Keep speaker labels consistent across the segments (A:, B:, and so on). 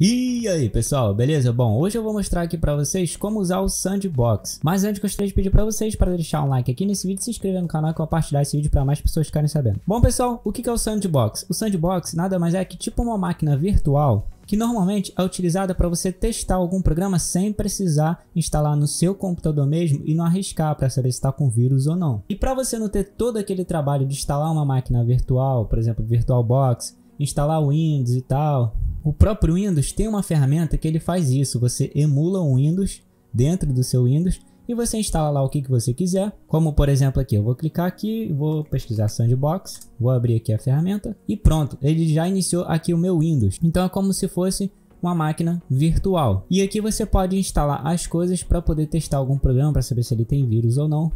A: E aí pessoal, beleza? Bom, hoje eu vou mostrar aqui para vocês como usar o Sandbox. Mas antes gostaria de pedir para vocês para deixar um like aqui nesse vídeo, se inscrever no canal e compartilhar esse vídeo para mais pessoas ficarem sabendo. Bom pessoal, o que é o Sandbox? O Sandbox nada mais é que tipo uma máquina virtual que normalmente é utilizada para você testar algum programa sem precisar instalar no seu computador mesmo e não arriscar para saber se está com vírus ou não. E para você não ter todo aquele trabalho de instalar uma máquina virtual, por exemplo, VirtualBox, instalar Windows e tal, o próprio Windows tem uma ferramenta que ele faz isso, você emula um Windows dentro do seu Windows e você instala lá o que, que você quiser, como por exemplo aqui, eu vou clicar aqui, vou pesquisar Sandbox, vou abrir aqui a ferramenta e pronto, ele já iniciou aqui o meu Windows. Então é como se fosse uma máquina virtual. E aqui você pode instalar as coisas para poder testar algum programa para saber se ele tem vírus ou não,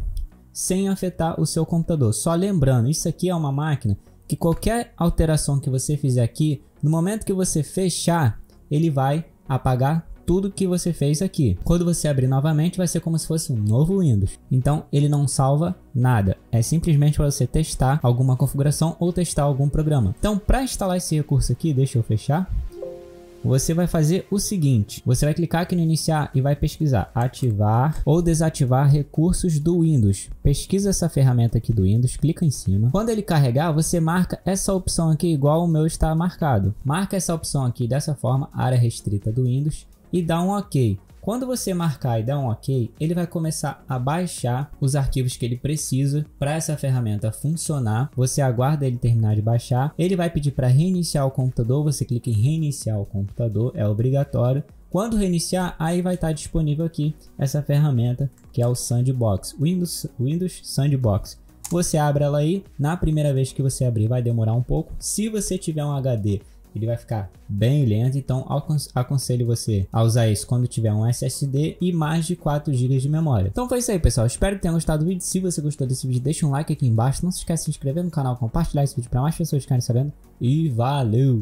A: sem afetar o seu computador. Só lembrando, isso aqui é uma máquina que qualquer alteração que você fizer aqui, no momento que você fechar, ele vai apagar tudo que você fez aqui. Quando você abrir novamente, vai ser como se fosse um novo Windows. Então, ele não salva nada. É simplesmente para você testar alguma configuração ou testar algum programa. Então, para instalar esse recurso aqui, deixa eu fechar você vai fazer o seguinte: você vai clicar aqui no iniciar e vai pesquisar ativar ou desativar recursos do Windows. Pesquisa essa ferramenta aqui do Windows, clica em cima. Quando ele carregar, você marca essa opção aqui igual o meu está marcado. Marca essa opção aqui dessa forma, área restrita do Windows e dá um OK. Quando você marcar e dar um OK, ele vai começar a baixar os arquivos que ele precisa para essa ferramenta funcionar. Você aguarda ele terminar de baixar, ele vai pedir para reiniciar o computador, você clica em reiniciar o computador, é obrigatório. Quando reiniciar, aí vai estar tá disponível aqui essa ferramenta que é o Sandbox, Windows, Windows Sandbox. Você abre ela aí, na primeira vez que você abrir vai demorar um pouco. Se você tiver um HD ele vai ficar bem lento, então aconselho você a usar isso quando tiver um SSD e mais de 4 GB de memória. Então foi isso aí pessoal, espero que tenham gostado do vídeo, se você gostou desse vídeo deixa um like aqui embaixo, não se esqueça de se inscrever no canal, compartilhar esse vídeo para mais pessoas ficarem sabendo e valeu!